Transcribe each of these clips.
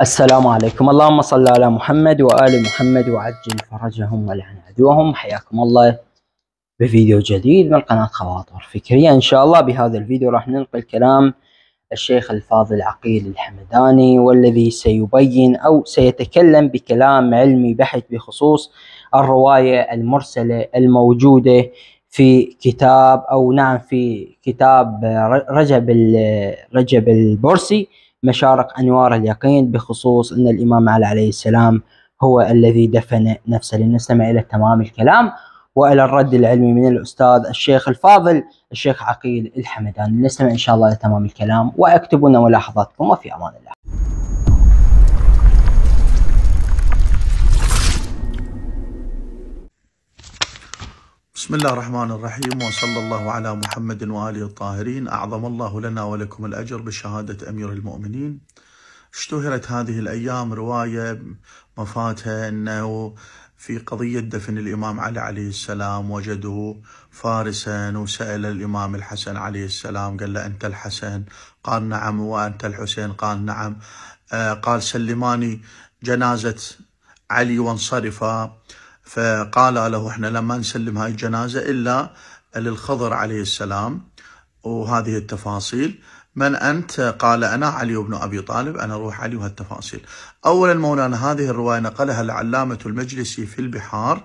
السلام عليكم اللهم صل على محمد وآل محمد وعجل فرجهم ولعن عدوهم حياكم الله بفيديو جديد من قناة خواطر فكرية إن شاء الله بهذا الفيديو راح نلقي الكلام الشيخ الفاضل عقيل الحمداني والذي سيبين أو سيتكلم بكلام علمي بحت بخصوص الرواية المرسلة الموجودة في كتاب أو نعم في كتاب رجب رجب البورسي مشارق أنوار اليقين بخصوص أن الإمام علي عليه السلام هو الذي دفن نفسه لنستمع إلى تمام الكلام وإلى الرد العلمي من الأستاذ الشيخ الفاضل الشيخ عقيل الحمدان لنستمع إن شاء الله إلى تمام الكلام واكتبوا لنا ملاحظاتكم وفي أمان الله بسم الله الرحمن الرحيم وصلى الله على محمد وآله الطاهرين أعظم الله لنا ولكم الأجر بشهادة أمير المؤمنين اشتهرت هذه الأيام رواية مفاتها أنه في قضية دفن الإمام علي عليه السلام وجدوا فارسا وسأل الإمام الحسن عليه السلام قال له أنت الحسن قال نعم وأنت الحسين قال نعم آه، قال سلماني جنازة علي وانصرفا فقال له احنا لما نسلم هاي الجنازة إلا للخضر عليه السلام وهذه التفاصيل من أنت قال أنا علي بن أبي طالب أنا روح علي وهالتفاصيل أولا مولانا هذه الرواية نقلها العلامة المجلسي في البحار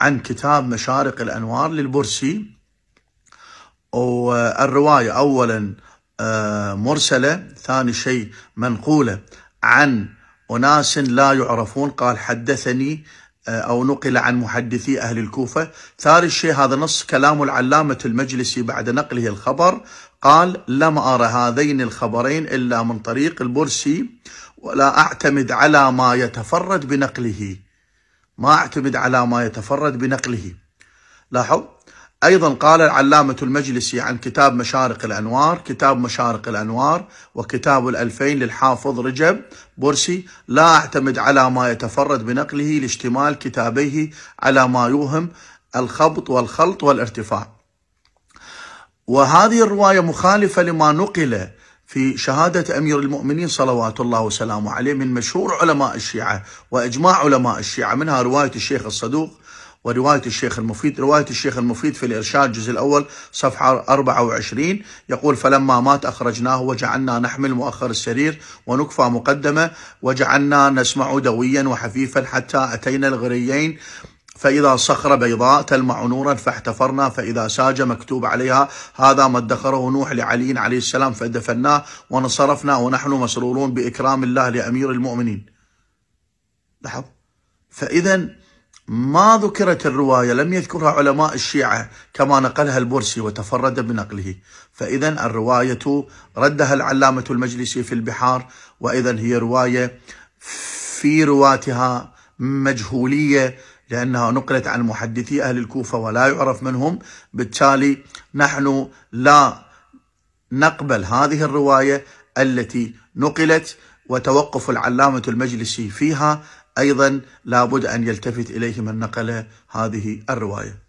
عن كتاب مشارق الأنوار للبرسي والرواية أولا آه، مرسلة ثاني شيء منقولة عن أناس لا يعرفون قال حدثني أو نقل عن محدثي أهل الكوفة ثالث شيء هذا نص كلام العلامة المجلسي بعد نقله الخبر قال لم أرى هذين الخبرين إلا من طريق البرسي ولا أعتمد على ما يتفرد بنقله ما أعتمد على ما يتفرد بنقله لاحظ أيضا قال العلامة المجلسي عن كتاب مشارق الأنوار كتاب مشارق الأنوار وكتاب الألفين للحافظ رجب بورسي لا أعتمد على ما يتفرد بنقله لاشتمال كتابيه على ما يوهم الخبط والخلط والارتفاع وهذه الرواية مخالفة لما نقل في شهادة أمير المؤمنين صلوات الله وسلامه عليه من مشهور علماء الشيعة وإجماع علماء الشيعة منها رواية الشيخ الصدوق ورواية الشيخ المفيد رواية الشيخ المفيد في الإرشاد الجزء الأول صفحة 24 يقول فلما مات أخرجناه وجعلنا نحمل مؤخر السرير ونكفى مقدمة وجعلنا نسمع دويا وحفيفا حتى أتينا الغريين فإذا صخرة بيضاء تلمع نورا فاحتفرنا فإذا ساج مكتوب عليها هذا ما ادخره نوح لعلي عليه السلام فدفناه ونصرفنا ونحن مسرورون بإكرام الله لأمير المؤمنين لاحظ فإذا ما ذكرت الرواية لم يذكرها علماء الشيعة كما نقلها البرسي وتفرد بنقله فإذا الرواية ردها العلامة المجلسي في البحار وإذا هي رواية في رواتها مجهولية لأنها نقلت عن محدثي أهل الكوفة ولا يعرف منهم بالتالي نحن لا نقبل هذه الرواية التي نقلت وتوقف العلامة المجلسي فيها أيضا لابد أن يلتفت إليه من نقل هذه الرواية